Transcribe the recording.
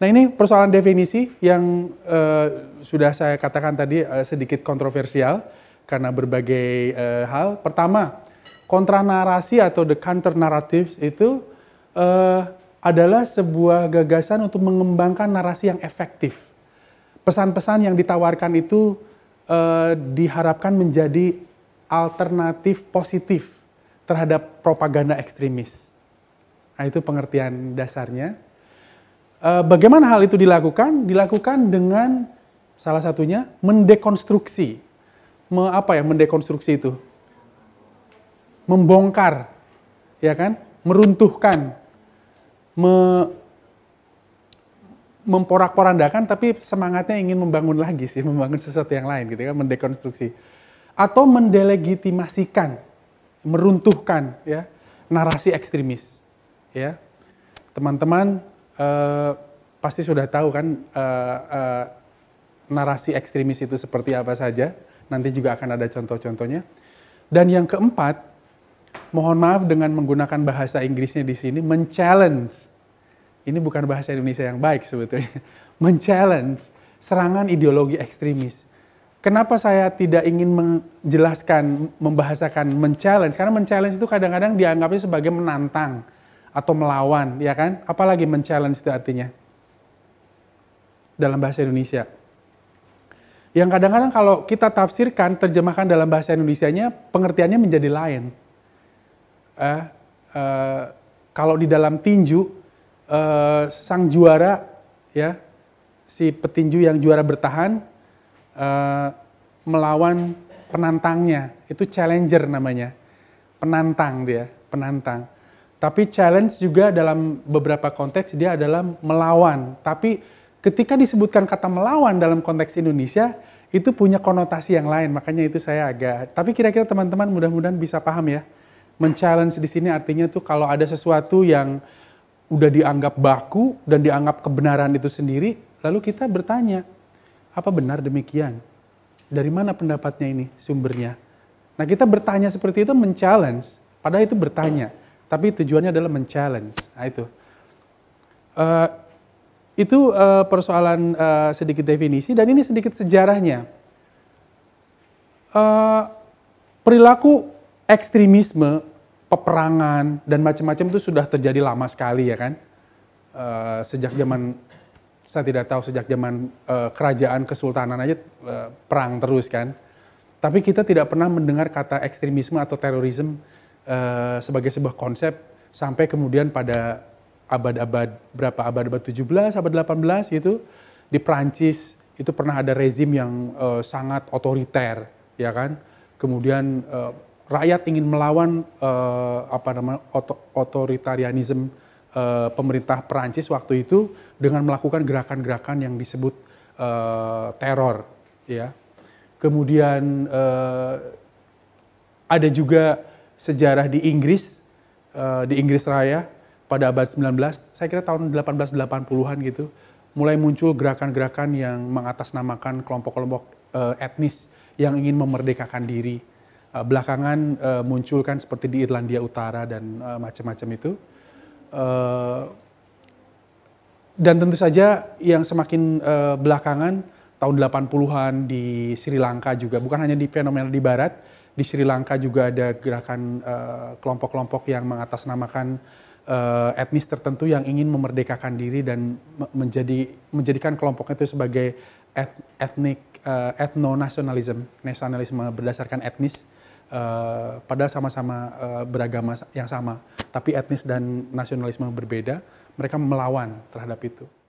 Nah ini persoalan definisi yang uh, sudah saya katakan tadi uh, sedikit kontroversial karena berbagai uh, hal. Pertama, kontra narasi atau the counter narratives itu uh, adalah sebuah gagasan untuk mengembangkan narasi yang efektif. Pesan-pesan yang ditawarkan itu uh, diharapkan menjadi alternatif positif terhadap propaganda ekstremis. Nah itu pengertian dasarnya. Eh, bagaimana hal itu dilakukan? Dilakukan dengan salah satunya mendekonstruksi. Me, apa ya mendekonstruksi itu? Membongkar, ya kan? Meruntuhkan, me, memporak-porandakan, tapi semangatnya ingin membangun lagi sih, membangun sesuatu yang lain gitu kan, mendekonstruksi. Atau mendelegitimasikan, meruntuhkan ya narasi ekstremis. Ya, teman-teman uh, pasti sudah tahu kan uh, uh, narasi ekstremis itu seperti apa saja. Nanti juga akan ada contoh-contohnya. Dan yang keempat, mohon maaf dengan menggunakan bahasa Inggrisnya di sini, men-challenge. Ini bukan bahasa Indonesia yang baik sebetulnya. Men-challenge serangan ideologi ekstremis. Kenapa saya tidak ingin menjelaskan, membahasakan men-challenge? Karena men-challenge itu kadang-kadang dianggapnya sebagai menantang atau melawan, ya kan? Apalagi men-challenge itu artinya dalam bahasa Indonesia. Yang kadang-kadang kalau kita tafsirkan, terjemahkan dalam bahasa Indonesia-nya, pengertiannya menjadi lain. Eh, eh, kalau di dalam tinju, eh, sang juara, ya, si petinju yang juara bertahan eh, melawan penantangnya, itu challenger namanya, penantang dia, penantang tapi challenge juga dalam beberapa konteks dia adalah melawan. Tapi ketika disebutkan kata melawan dalam konteks Indonesia itu punya konotasi yang lain. Makanya itu saya agak. Tapi kira-kira teman-teman mudah-mudahan bisa paham ya. Men-challenge di sini artinya tuh kalau ada sesuatu yang udah dianggap baku dan dianggap kebenaran itu sendiri, lalu kita bertanya, apa benar demikian? Dari mana pendapatnya ini sumbernya? Nah kita bertanya seperti itu men-challenge, padahal itu bertanya tapi tujuannya adalah men-challenge. Nah, itu. Uh, itu uh, persoalan uh, sedikit definisi dan ini sedikit sejarahnya. Uh, perilaku ekstremisme, peperangan dan macam-macam itu sudah terjadi lama sekali ya kan. Uh, sejak zaman saya tidak tahu sejak zaman uh, kerajaan kesultanan aja uh, perang terus kan. Tapi kita tidak pernah mendengar kata ekstremisme atau terorisme Eh, sebagai sebuah konsep sampai kemudian pada abad-abad berapa abad-abad 17, abad 18 itu di Prancis itu pernah ada rezim yang uh, sangat otoriter, ya kan? Kemudian uh, rakyat ingin melawan uh, apa namanya otoritarianisme uh, pemerintah Perancis waktu itu dengan melakukan gerakan-gerakan yang disebut uh, teror, ya. Kemudian uh, ada juga sejarah di Inggris, eh, di Inggris Raya pada abad 19, saya kira tahun 1880-an gitu, mulai muncul gerakan-gerakan yang mengatasnamakan kelompok-kelompok eh, etnis yang ingin memerdekakan diri. Eh, belakangan uh, muncul kan seperti di Irlandia Utara dan macam-macam itu. dan tentu saja yang semakin belakangan tahun 80-an di Sri Lanka juga bukan hanya di fenomena di barat di Sri Lanka juga ada gerakan eh, kelompok-kelompok uh, yang mengatasnamakan uh, etnis tertentu yang ingin memerdekakan diri dan menjadi menjadikan kelompoknya itu sebagai et, etnik uh, eh, nasionalisme nasionalisme berdasarkan etnis uh, padahal sama-sama uh, beragama yang sama tapi etnis dan nasionalisme berbeda mereka melawan terhadap itu